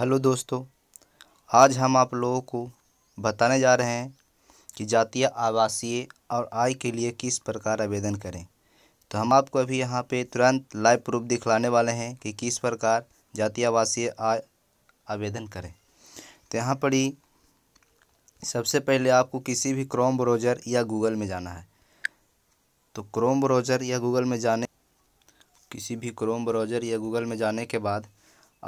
hello दोस्तों आज हम आप लोगों को बताने जा रहे हैं कि जातीय आवासीय और आय के लिए किस प्रकार आवेदन करें तो हम आपको अभी यहाँ पे तुरंत लाइव प्रूफ दिखलाने वाले हैं कि किस प्रकार जातीय आवासीय आय आवेदन करें तो यहाँ पर ही सबसे पहले आपको किसी भी क्रोम ब्राउज़र या गूगल में जाना है तो क्रोम ब्राउज़र या गूगल में जाने किसी भी क्रोम ब्राउज़र या गूगल में जाने के बाद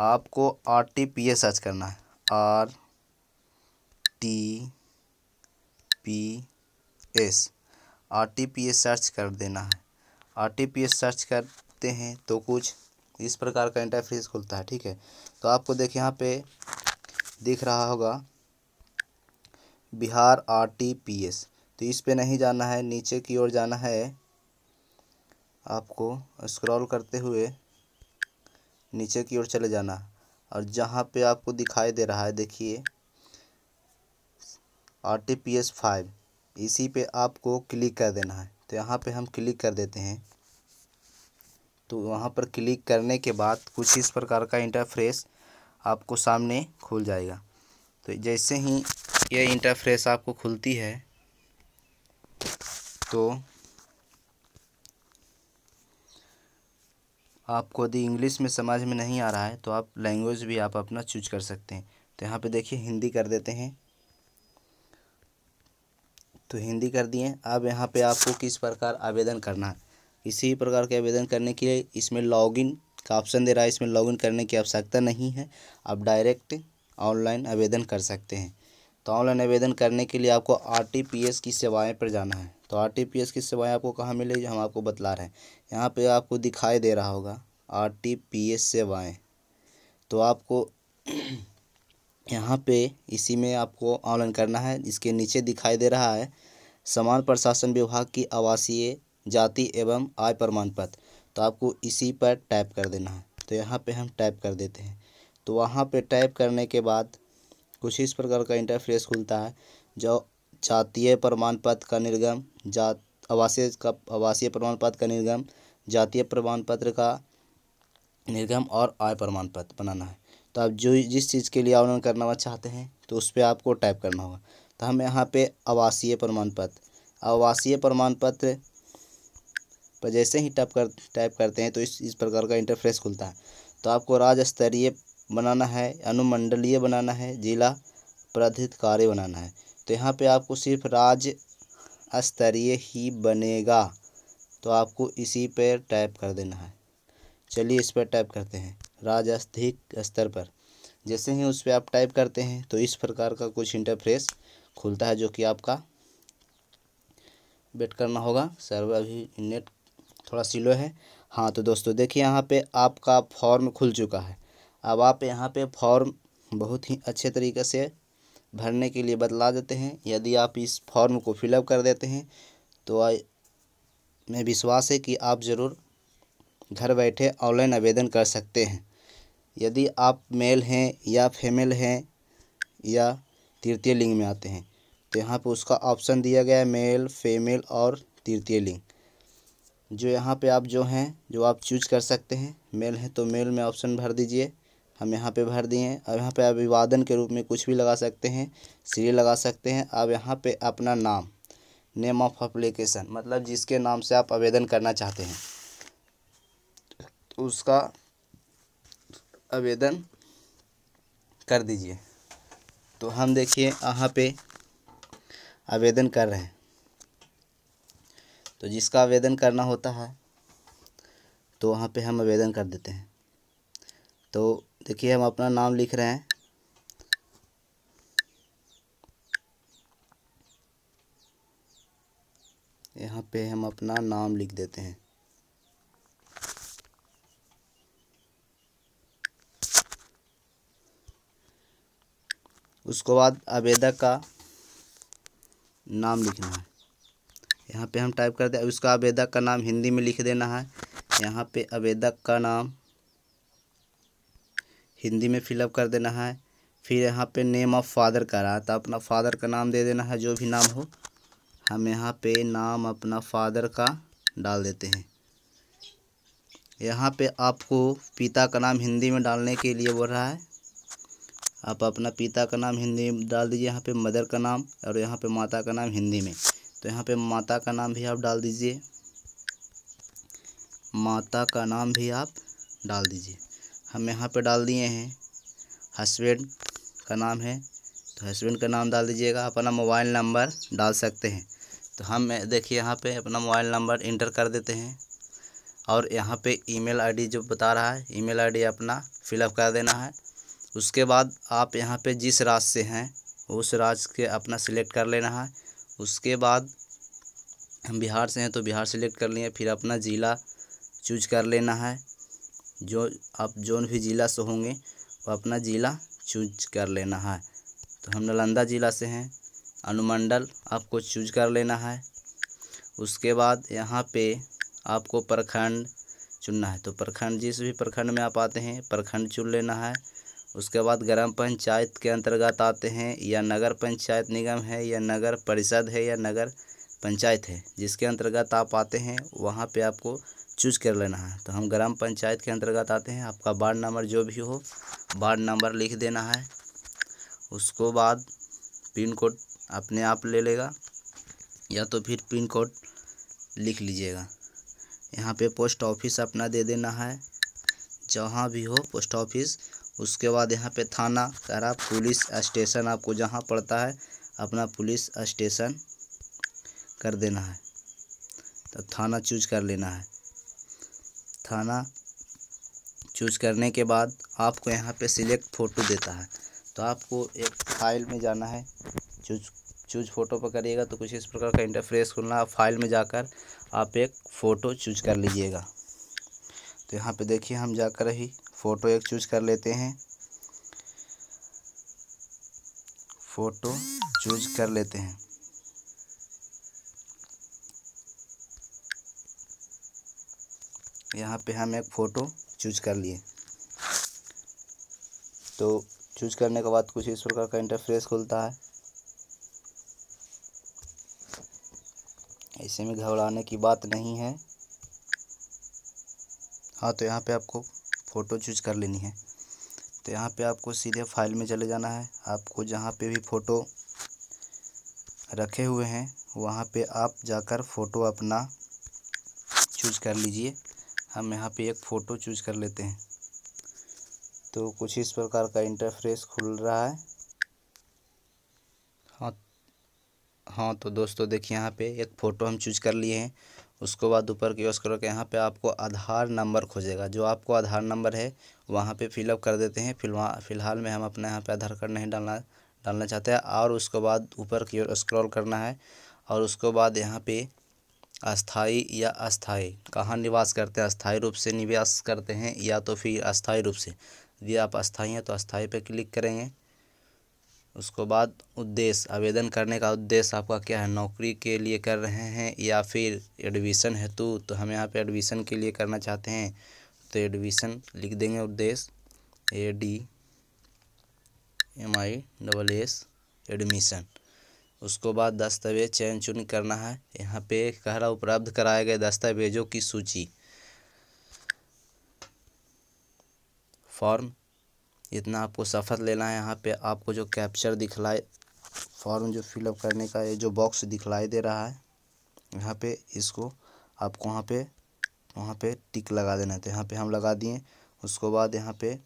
आपको R T P A search करना है R T P S R T P S search कर देना है R T P S search करते हैं तो कुछ इस प्रकार का इंटरफेस खुलता है ठीक है तो आपको देखिए यहाँ पे दिख रहा होगा Bihar R T P S तो इस पे नहीं जाना है नीचे की ओर जाना है आपको स्क्रॉल करते हुए नीचे की ओर चले जाना और जहाँ पे आपको दिखाई दे रहा है देखिए R T P S five इसी पे आपको क्लिक कर देना है तो यहाँ पे हम क्लिक कर देते हैं तो वहाँ पर क्लिक करने के बाद कुछ इस प्रकार का इंटरफ्रेस आपको सामने खुल जाएगा तो जैसे ही यह इंटरफ्रेस आपको खुलती है तो आपको यदि इंग्लिश में समझ में नहीं आ रहा है तो आप लैंग्वेज भी आप अपना चूज कर सकते हैं तो यहाँ पे देखिए हिंदी कर देते हैं तो हिंदी कर दिए अब यहाँ पे आपको किस प्रकार आवेदन करना है इसी प्रकार के आवेदन करने के लिए इसमें लॉगिन का ऑप्शन दे रहा है इसमें लॉगिन करने की आवश्यकता नहीं है आप डायरेक्ट ऑनलाइन आवेदन कर सकते हैं तो ऑनलाइन आवेदन करने के लिए आपको आर की सेवाएँ पर जाना है तो आर टी पी एस की सेवाएँ आपको कहाँ मिलेगी हम आपको बतला रहे हैं यहाँ पे आपको दिखाई दे रहा होगा आर टी पी एस सेवाएँ तो आपको यहाँ पे इसी में आपको ऑनलाइन करना है इसके नीचे दिखाई दे रहा है समान प्रशासन विभाग की आवासीय जाति एवं आय प्रमाण पत्र तो आपको इसी पर टाइप कर देना है तो यहाँ पे हम टाइप कर देते हैं तो वहाँ पे टाइप करने के बाद कुछ इस प्रकार का इंटरफेस खुलता है जो जातीय प्रमाण पत्र का निर्गम जात आवासीय का आवासीय प्रमाण पत्र का निर्गम जातीय प्रमाण पत्र का निर्गम और आय प्रमाण पत्र बनाना है तो आप जो जिस चीज़ के लिए आवेदन करना चाहते हैं तो उस पर आपको टाइप करना होगा तो हम यहाँ पे आवासीय प्रमाण पत्र आवासीय प्रमाण पत्र पर जैसे ही टाइप कर टाइप करते हैं तो इस इस प्रकार का इंटरफेस खुलता है तो आपको राज्य स्तरीय बनाना है अनुमंडलीय बनाना है जिला प्राधिकारी बनाना है तो यहाँ पे आपको सिर्फ राज्य स्तरीय ही बनेगा तो आपको इसी पर टाइप कर देना है चलिए इस पर टाइप करते हैं राजस्थिक स्तर पर जैसे ही उस पर आप टाइप करते हैं तो इस प्रकार का कुछ इंटरफेस खुलता है जो कि आपका वेट करना होगा सर्वर अभी नेट थोड़ा स्लो है हाँ तो दोस्तों देखिए यहाँ पे आपका फॉर्म खुल चुका है अब आप यहाँ पे फॉर्म बहुत ही अच्छे तरीके से भरने के लिए बतला देते हैं यदि आप इस फॉर्म को फिलअप कर देते हैं तो आ, मैं विश्वास है कि आप ज़रूर घर बैठे ऑनलाइन आवेदन कर सकते हैं यदि आप मेल हैं या फीमेल हैं या तृतीय लिंग में आते हैं तो यहाँ पे उसका ऑप्शन दिया गया है मेल फीमेल और तृतीय लिंग जो यहाँ पे आप जो हैं जो आप चूज कर सकते हैं मेल हैं तो मेल में ऑप्शन भर दीजिए हम यहाँ पे भर दिए हैं अब यहाँ पे अभिवादन के रूप में कुछ भी लगा सकते हैं श्री लगा सकते हैं अब यहाँ पे अपना नाम नेम ऑफ अप्लीकेशन मतलब जिसके नाम से आप आवेदन करना चाहते हैं उसका आवेदन कर दीजिए तो हम देखिए यहाँ पे आवेदन कर रहे हैं तो जिसका आवेदन करना होता है तो वहाँ पे हम आवेदन कर देते हैं तो देखिए हम अपना नाम लिख रहे हैं यहाँ पे हम अपना नाम लिख देते हैं उसके बाद आवेदक का नाम लिखना है यहाँ पे हम टाइप कर हैं उसका आवेदक का नाम हिंदी में लिख देना है यहाँ पे आवेदक का नाम हिंदी में फिलअप कर देना है फिर यहाँ पे नेम ऑफ़ फादर का रहा था तो अपना फादर का नाम दे देना है जो भी नाम हो हम यहाँ पे नाम अपना फादर का डाल देते हैं यहाँ पे आपको पिता का नाम हिंदी में डालने के लिए बोल रहा है आप अपना पिता का नाम हिंदी में डाल दीजिए यहाँ पे मदर का नाम और यहाँ पे माता का नाम हिंदी में तो यहाँ पे माता का नाम भी आप डाल दीजिए माता का नाम भी आप डाल दीजिए हम यहाँ पे डाल दिए हैं हस्बैंड का नाम है तो हस्बैंड का नाम डाल दीजिएगा अपना मोबाइल नंबर डाल सकते हैं तो हम देखिए यहाँ पे अपना मोबाइल नंबर इंटर कर देते हैं और यहाँ पे ईमेल आईडी जो बता रहा है ईमेल आईडी अपना फिलअप कर देना है उसके बाद आप यहाँ पे जिस राज्य से हैं उस राज्य के अपना सिलेक्ट कर लेना है उसके बाद हम बिहार से हैं तो बिहार सेलेक्ट कर लिए फिर अपना ज़िला चूज कर लेना है जो आप जौन भी ज़िला से होंगे वो अपना ज़िला चूज कर लेना है तो हम नालंदा ज़िला से हैं अनुमंडल आपको चूज कर लेना है उसके बाद यहाँ पे आपको प्रखंड चुनना है तो प्रखंड जिस भी प्रखंड में आप आते हैं प्रखंड चुन लेना है उसके बाद ग्राम पंचायत के अंतर्गत आते हैं या नगर पंचायत निगम है या नगर परिषद है या नगर पंचायत है जिसके अंतर्गत आप आते हैं वहाँ पे आपको चूज कर लेना है तो हम ग्राम पंचायत के अंतर्गत आते हैं आपका वार्ड नंबर जो भी हो वार्ड नंबर लिख देना है उसको बाद पिन कोड अपने आप ले लेगा या तो फिर पिन कोड लिख लीजिएगा यहाँ पे पोस्ट ऑफिस अपना दे देना है जहाँ भी हो पोस्ट ऑफिस उसके बाद यहाँ पे थाना करा पुलिस स्टेशन आपको जहाँ पड़ता है अपना पुलिस स्टेशन कर देना है तो थाना चूज कर लेना है खाना चूज करने के बाद आपको यहाँ पे सिलेक्ट फ़ोटो देता है तो आपको एक फाइल में जाना है चूज चूज फ़ोटो पर करिएगा तो कुछ इस प्रकार का इंटरफेस खुलना है फाइल में जाकर आप एक फ़ोटो चूज कर लीजिएगा तो यहाँ पे देखिए हम जाकर ही फ़ोटो एक चूज कर लेते हैं फ़ोटो चूज कर लेते हैं यहाँ पे हम एक फ़ोटो चूज कर लिए तो चूज करने के बाद कुछ इस प्रकार का इंटरफेस खुलता है ऐसे में घबराने की बात नहीं है हाँ तो यहाँ पे आपको फ़ोटो चूज कर लेनी है तो यहाँ पे आपको सीधे फाइल में चले जाना है आपको जहाँ पे भी फ़ोटो रखे हुए हैं वहाँ पे आप जाकर फ़ोटो अपना चूज कर लीजिए हम यहाँ पे एक फ़ोटो चूज कर लेते हैं तो कुछ इस प्रकार का इंटरफेस खुल रहा है हाँ हाँ तो दोस्तों देखिए यहाँ पे एक फ़ोटो हम चूज कर लिए हैं उसको बाद ऊपर की ओर करो के यहाँ पे आपको आधार नंबर खोजेगा जो आपको आधार नंबर है वहाँ पे फिलअप कर देते हैं फिलहाल में हम अपने यहाँ पे आधार कार्ड नहीं डालना डालना चाहते हैं और उसके बाद ऊपर की ओर स्क्रॉल करना है और उसके बाद यहाँ पे अस्थाई या अस्थाई कहाँ निवास करते हैं अस्थाई रूप से निवास करते हैं या तो फिर अस्थाई रूप से यदि आप अस्थाई हैं तो अस्थाई पर क्लिक करेंगे उसको बाद उद्देश्य आवेदन करने का उद्देश्य आपका क्या है नौकरी के लिए कर रहे हैं या फिर एडमिशन हेतु तो हम यहाँ पे एडमिशन के लिए करना चाहते हैं तो एडमिशन लिख देंगे उद्देश्य A D M I double S admission उसको बाद दस्तावेज चयन चुन करना है यहाँ पे कह रहा उपलब्ध कराए गए दस्तावेजों की सूची फॉर्म इतना आपको सफ़र लेना है यहाँ पे आपको जो कैप्चर दिखलाए फॉर्म जो फिलअप करने का ये जो बॉक्स दिखलाई दे रहा है यहाँ पे इसको आपको वहाँ पे वहाँ पे टिक लगा देना है तो यहाँ पे हम लगा दिए उसको बाद यहाँ पे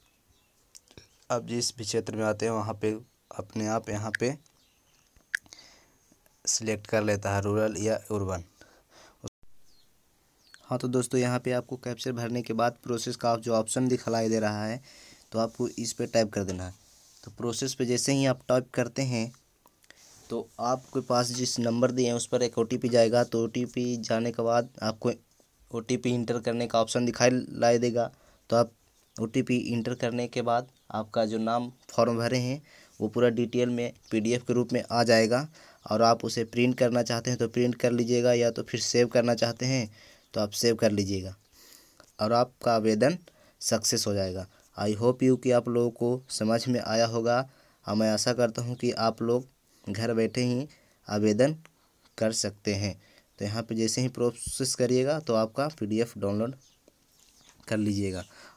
अब जिस भी क्षेत्र में आते हैं वहाँ पे अपने आप यहाँ पे सिलेक्ट कर लेता है रूरल या उर्बन हाँ तो दोस्तों यहाँ पे आपको कैप्चर भरने के बाद प्रोसेस का जो ऑप्शन दिखलाई दे रहा है तो आपको इस पर टाइप कर देना है तो प्रोसेस पे जैसे ही आप टाइप करते हैं तो आपके पास जिस नंबर दिए हैं उस पर एक ओ जाएगा तो ओ जाने के बाद आपको ओ इंटर करने का ऑप्शन दिखाई लाई देगा तो आप ओ इंटर करने के बाद आपका जो नाम फॉर्म भरे हैं वो पूरा डिटेल में पीडीएफ के रूप में आ जाएगा और आप उसे प्रिंट करना चाहते हैं तो प्रिंट कर लीजिएगा या तो फिर सेव करना चाहते हैं तो आप सेव कर लीजिएगा और आपका आवेदन सक्सेस हो जाएगा आई होप यू कि आप लोगों को समझ में आया होगा और हाँ, मैं आशा करता हूँ कि आप लोग घर बैठे ही आवेदन कर सकते हैं तो यहाँ पे जैसे ही प्रोसेस करिएगा तो आपका पीडीएफ डाउनलोड कर लीजिएगा